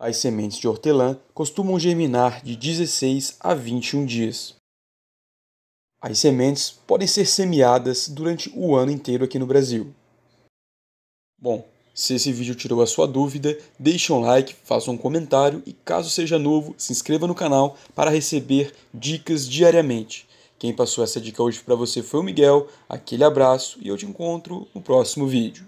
As sementes de hortelã costumam germinar de 16 a 21 dias. As sementes podem ser semeadas durante o ano inteiro aqui no Brasil. Bom, se esse vídeo tirou a sua dúvida, deixe um like, faça um comentário e caso seja novo, se inscreva no canal para receber dicas diariamente. Quem passou essa dica hoje para você foi o Miguel. Aquele abraço e eu te encontro no próximo vídeo.